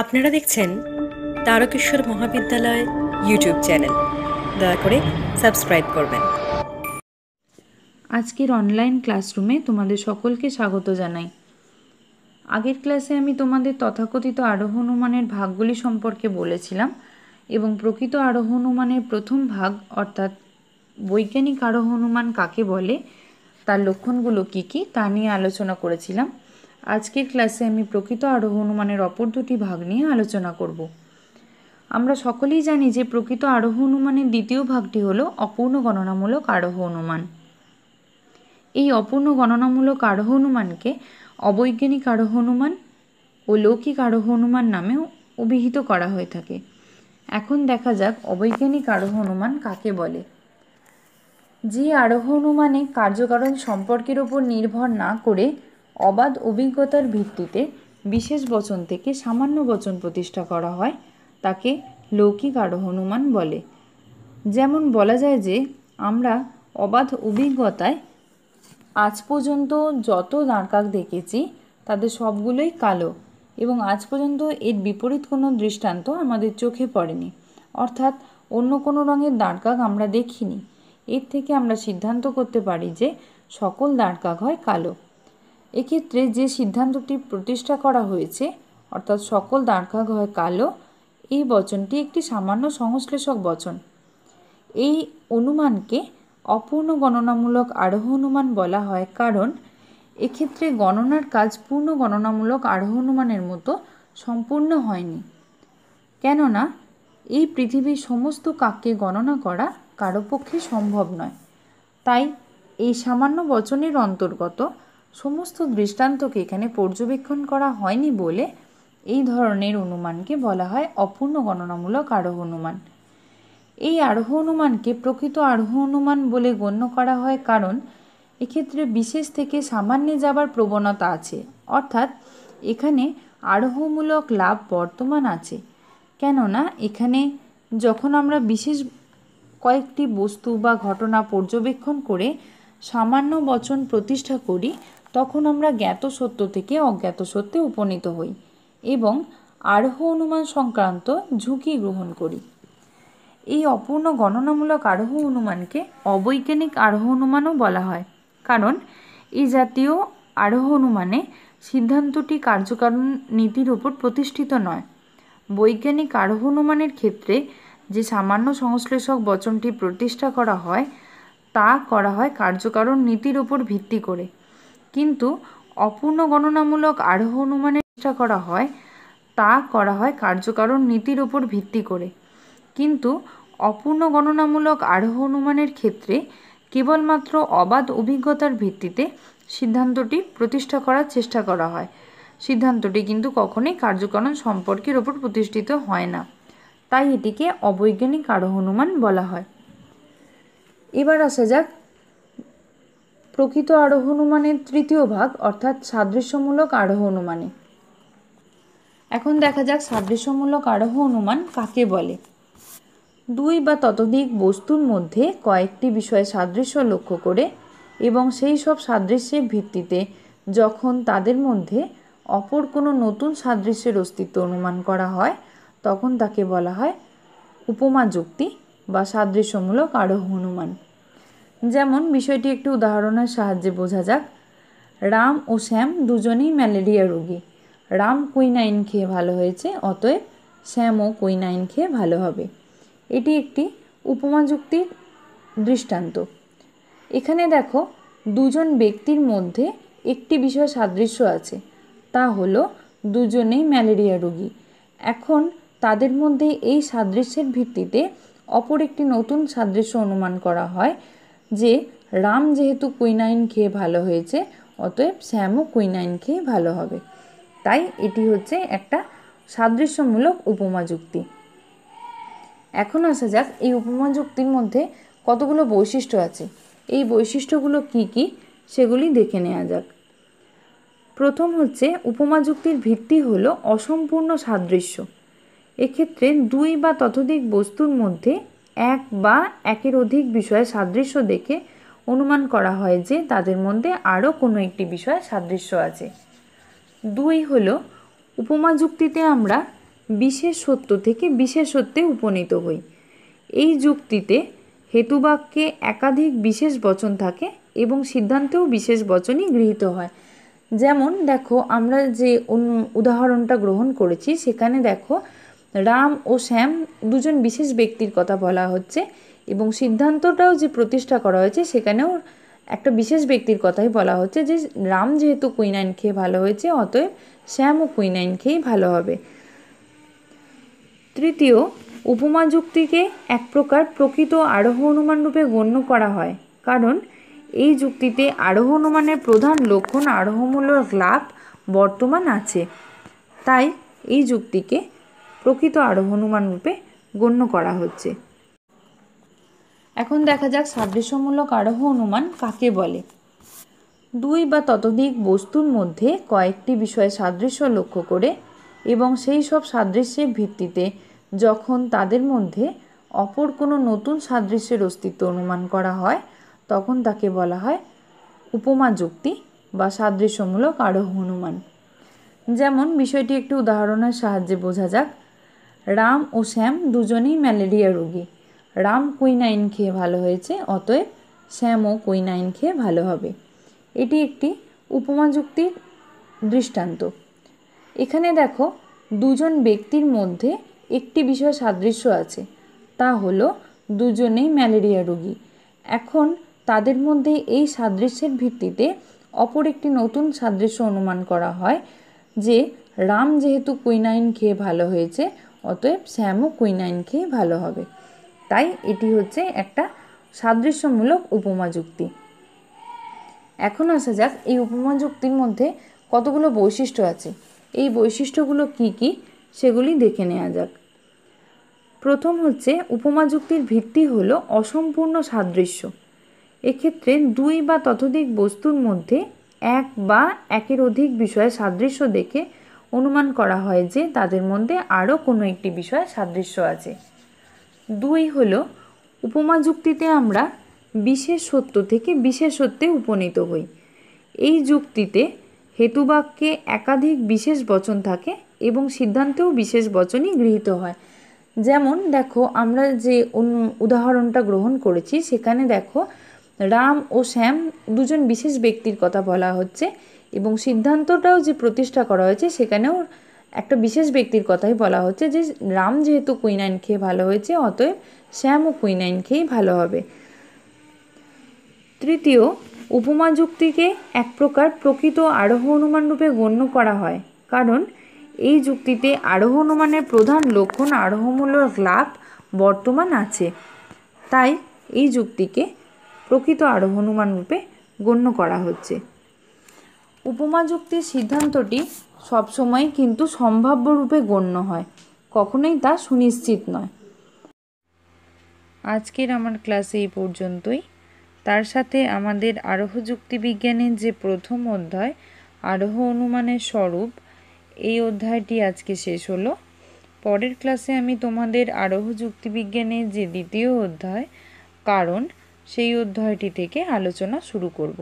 আপনারা দেখছেন তারকেশ্বর মহাবিদ্যালয় ইউটিউব চ্যানেল দয়া করে সাবস্ক্রাইব করবেন আজকের অনলাইন ক্লাসরুমে তোমাদের সকলকে স্বাগত জানাই আগের ক্লাসে আমি তোমাদের তথাকথিত আরোহণমানের ভাগগুলি সম্পর্কে বলেছিলাম এবং প্রকৃত আরোহণমানের প্রথম ভাগ অর্থাৎ বৈজ্ঞানিক আরোহনুমান কাকে বলে তার লক্ষণগুলো কী কী তা নিয়ে আলোচনা করেছিলাম আজকের ক্লাসে আমি প্রকৃত আর হনুমানের অপর দুটি ভাগ নিয়ে আলোচনা করব আমরা সকলেই জানি যে প্রকৃত আরোহ হনুমানের দ্বিতীয় ভাগটি হল অপূর্ণ গণনামূলক আরোহ অনুমান এই অপূর্ণ গণনামূলক আরোহ অনুমানকে অবৈজ্ঞানিক আরোহ হনুমান ও লৌকিক আরোহ অনুমান নামেও অভিহিত করা হয়ে থাকে এখন দেখা যাক অবৈজ্ঞানিক আরোহ অনুমান কাকে বলে যে আরোহ অনুমানে কার্যকারণ সম্পর্কের ওপর নির্ভর না করে অবাধ অভিজ্ঞতার ভিত্তিতে বিশেষ বচন থেকে সামান্য বচন প্রতিষ্ঠা করা হয় তাকে লৌকিক আরো হনুমান বলে যেমন বলা যায় যে আমরা অবাধ অভিজ্ঞতায় আজ পর্যন্ত যত দাঁড়কাক দেখেছি তাদের সবগুলোই কালো এবং আজ পর্যন্ত এর বিপরীত কোনো দৃষ্টান্ত আমাদের চোখে পড়েনি অর্থাৎ অন্য কোনো রঙের দাঁড়কাক আমরা দেখিনি এর থেকে আমরা সিদ্ধান্ত করতে পারি যে সকল দাঁড়কাক হয় কালো এক্ষেত্রে যে সিদ্ধান্তটি প্রতিষ্ঠা করা হয়েছে অর্থাৎ সকল দাঁড়কাক হয় কালো এই বচনটি একটি সামান্য সংশ্লেষক বচন এই অনুমানকে অপূর্ণ গণনামূলক আরোহ অনুমান বলা হয় কারণ এক্ষেত্রে গণনার কাজ পূর্ণ গণনামূলক আরোহ অনুমানের মতো সম্পূর্ণ হয়নি কেননা এই পৃথিবীর সমস্ত কাককে গণনা করা কারো পক্ষে সম্ভব নয় তাই এই সামান্য বচনের অন্তর্গত সমস্ত দৃষ্টান্তকে এখানে পর্যবেক্ষণ করা হয়নি বলে এই ধরনের অনুমানকে বলা হয় অপূর্ণ গণনামূলক আরোহ অনুমান এই আরোহ অনুমানকে প্রকৃত আরোহ অনুমান বলে গণ্য করা হয় কারণ এক্ষেত্রে বিশেষ থেকে সামান্যে যাবার প্রবণতা আছে অর্থাৎ এখানে আরোহমূলক লাভ বর্তমান আছে কেননা এখানে যখন আমরা বিশেষ কয়েকটি বস্তু বা ঘটনা পর্যবেক্ষণ করে সামান্য বচন প্রতিষ্ঠা করি তখন আমরা জ্ঞাত সত্য থেকে অজ্ঞাত সত্যে উপনীত হই এবং আরোহ অনুমান সংক্রান্ত ঝুঁকি গ্রহণ করি এই অপূর্ণ গণনামূলক আরোহ অনুমানকে অবৈজ্ঞানিক আরোহ অনুমানও বলা হয় কারণ এই জাতীয় আরোহ অনুমানে সিদ্ধান্তটি কার্যকারণ নীতির উপর প্রতিষ্ঠিত নয় বৈজ্ঞানিক আরোহ অনুমানের ক্ষেত্রে যে সামান্য সংশ্লেষক বচনটি প্রতিষ্ঠা করা হয় তা করা হয় কার্যকারণ নীতির উপর ভিত্তি করে কিন্তু অপূর্ণ গণনামূলক আরোহ অনুমানের চেষ্টা করা হয় তা করা হয় কার্যকারণ নীতির উপর ভিত্তি করে কিন্তু অপূর্ণ গণনামূলক আরোহ অনুমানের ক্ষেত্রে কেবলমাত্র অবাধ অভিজ্ঞতার ভিত্তিতে সিদ্ধান্তটি প্রতিষ্ঠা করার চেষ্টা করা হয় সিদ্ধান্তটি কিন্তু কখনোই কার্যকরণ সম্পর্কের ওপর প্রতিষ্ঠিত হয় না তাই এটিকে অবৈজ্ঞানিক আরোহ অনুমান বলা হয় এবার আসা যাক প্রকৃত আরোহ অনুমানের তৃতীয় ভাগ অর্থাৎ সাদৃশ্যমূলক আরোহ অনুমানে এখন দেখা যাক সাদৃশ্যমূলক আরোহ অনুমান কাকে বলে দুই বা ততোধিক বস্তুর মধ্যে কয়েকটি বিষয়ে সাদৃশ্য লক্ষ্য করে এবং সেই সব সাদৃশ্যের ভিত্তিতে যখন তাদের মধ্যে অপর কোনো নতুন সাদৃশ্যের অস্তিত্ব অনুমান করা হয় তখন তাকে বলা হয় উপমা যুক্তি বা সাদৃশ্যমূলক আরোহ অনুমান যেমন বিষয়টি একটি উদাহরণের সাহায্যে বোঝা যাক রাম ও শ্যাম দুজনেই ম্যালেরিয়া রোগী রাম কুইনাইন খেয়ে ভালো হয়েছে অতএব শ্যামও কুইনাইন খেয়ে ভালো হবে এটি একটি উপমাযুক্তির দৃষ্টান্ত এখানে দেখো দুজন ব্যক্তির মধ্যে একটি বিষয় সাদৃশ্য আছে তা হলো দুজনেই ম্যালেরিয়া রোগী এখন তাদের মধ্যে এই সাদৃশ্যের ভিত্তিতে অপর একটি নতুন সাদৃশ্য অনুমান করা হয় যে রাম যেহেতু কুইনাইন খেয়ে ভালো হয়েছে অতএব শ্যামও কুইনাইন খেয়ে ভালো হবে তাই এটি হচ্ছে একটা সাদৃশ্যমূলক উপমা যুক্তি এখন আসা যাক এই উপমা যুক্তির মধ্যে কতগুলো বৈশিষ্ট্য আছে এই বৈশিষ্ট্যগুলো কি কি সেগুলি দেখে নেওয়া যাক প্রথম হচ্ছে উপমা যুক্তির ভিত্তি হলো অসম্পূর্ণ সাদৃশ্য এক্ষেত্রে দুই বা ততোধিক বস্তুর মধ্যে এক বা একের অধিক বিষয়ে সাদৃশ্য দেখে অনুমান করা হয় যে তাদের মধ্যে আরও কোনো একটি বিষয়ে সাদৃশ্য আছে দুই হলো উপমা যুক্তিতে আমরা বিশেষ সত্য থেকে বিশেষ সত্যে উপনীত হই এই যুক্তিতে হেতুবাক্যে একাধিক বিশেষ বচন থাকে এবং সিদ্ধান্তেও বিশেষ বচনই গৃহীত হয় যেমন দেখো আমরা যে উদাহরণটা গ্রহণ করেছি সেখানে দেখো রাম ও শ্যাম দুজন বিশেষ ব্যক্তির কথা বলা হচ্ছে এবং সিদ্ধান্তটাও যে প্রতিষ্ঠা করা হয়েছে সেখানেও একটা বিশেষ ব্যক্তির কথাই বলা হচ্ছে যে রাম যেহেতু কুইনাইন খেয়ে ভালো হয়েছে অতএব শ্যাম ও কুইনাইন খেয়েই ভালো হবে তৃতীয় উপমা যুক্তিকে এক প্রকার প্রকৃত আরোহ অনুমান রূপে গণ্য করা হয় কারণ এই যুক্তিতে আরোহ অনুমানের প্রধান লক্ষণ আরোহমূলক লাভ বর্তমান আছে তাই এই যুক্তিকে প্রকৃত হনুমান রূপে গণ্য করা হচ্ছে এখন দেখা যাক সাদৃশ্যমূলক আরোহ অনুমান কাকে বলে দুই বা ততোধিক বস্তুর মধ্যে কয়েকটি বিষয়ে সাদৃশ্য লক্ষ্য করে এবং সেই সব সাদৃশ্যের ভিত্তিতে যখন তাদের মধ্যে অপর কোনো নতুন সাদৃশ্যের অস্তিত্ব অনুমান করা হয় তখন তাকে বলা হয় উপমা যুক্তি বা সাদৃশ্যমূলক আরোহ অনুমান যেমন বিষয়টি একটি উদাহরণের সাহায্যে বোঝা যাক রাম ও শ্যাম দুজনেই ম্যালেরিয়া রোগী রাম কুইনাইন খেয়ে ভালো হয়েছে অতএব শ্যামও কুইনাইন খেয়ে ভালো হবে এটি একটি উপমাযুক্তির দৃষ্টান্ত এখানে দেখো দুজন ব্যক্তির মধ্যে একটি বিষয় সাদৃশ্য আছে তা হলো দুজনেই ম্যালেরিয়া রোগী এখন তাদের মধ্যে এই সাদৃশ্যের ভিত্তিতে অপর একটি নতুন সাদৃশ্য অনুমান করা হয় যে রাম যেহেতু কুইনাইন খেয়ে ভালো হয়েছে অতএব শ্যামও কুইনাইন খেয়ে ভালো হবে তাই এটি হচ্ছে একটা সাদৃশ্যমূলক উপমা যুক্তি এখন আসা যাক এই উপমা যুক্তির মধ্যে কতগুলো বৈশিষ্ট্য আছে এই বৈশিষ্ট্যগুলো কি কি সেগুলি দেখে নেওয়া যাক প্রথম হচ্ছে উপমা যুক্তির ভিত্তি হল অসম্পূর্ণ সাদৃশ্য এক্ষেত্রে দুই বা ততোধিক বস্তুর মধ্যে এক বা একের অধিক বিষয়ে সাদৃশ্য দেখে অনুমান করা হয় যে তাদের মধ্যে আরও কোনো একটি বিষয়ে সাদৃশ্য আছে দুই হলো উপমা যুক্তিতে আমরা বিশেষ সত্য থেকে বিশেষ সত্যে উপনীত হই এই যুক্তিতে হেতুবাক্যে একাধিক বিশেষ বচন থাকে এবং সিদ্ধান্তেও বিশেষ বচনই গৃহীত হয় যেমন দেখো আমরা যে উদাহরণটা গ্রহণ করেছি সেখানে দেখো রাম ও শ্যাম দুজন বিশেষ ব্যক্তির কথা বলা হচ্ছে এবং সিদ্ধান্তটাও যে প্রতিষ্ঠা করা হয়েছে সেখানেও একটা বিশেষ ব্যক্তির কথাই বলা হচ্ছে যে রাম যেহেতু কুইনাইন খেয়ে ভালো হয়েছে অতএব শ্যামও কুইনাইন খেয়েই ভালো হবে তৃতীয় উপমা যুক্তিকে এক প্রকার প্রকৃত আরোহ অনুমান রূপে গণ্য করা হয় কারণ এই যুক্তিতে আরোহ অনুমানের প্রধান লক্ষণ আরোহমূলক লাভ বর্তমান আছে তাই এই যুক্তিকে প্রকৃত আরোহ অনুমান রূপে গণ্য করা হচ্ছে উপমা যুক্তির সিদ্ধান্তটি সবসময় কিন্তু সম্ভাব্যরূপে গণ্য হয় কখনোই তা সুনিশ্চিত নয় আজকের আমার ক্লাসে এই পর্যন্তই তার সাথে আমাদের আরোহ যুক্তিবিজ্ঞানের যে প্রথম অধ্যায় আরোহ অনুমানের স্বরূপ এই অধ্যায়টি আজকে শেষ হলো পরের ক্লাসে আমি তোমাদের আরোহ যুক্তিবিজ্ঞানের যে দ্বিতীয় অধ্যায় কারণ সেই অধ্যায়টি থেকে আলোচনা শুরু করব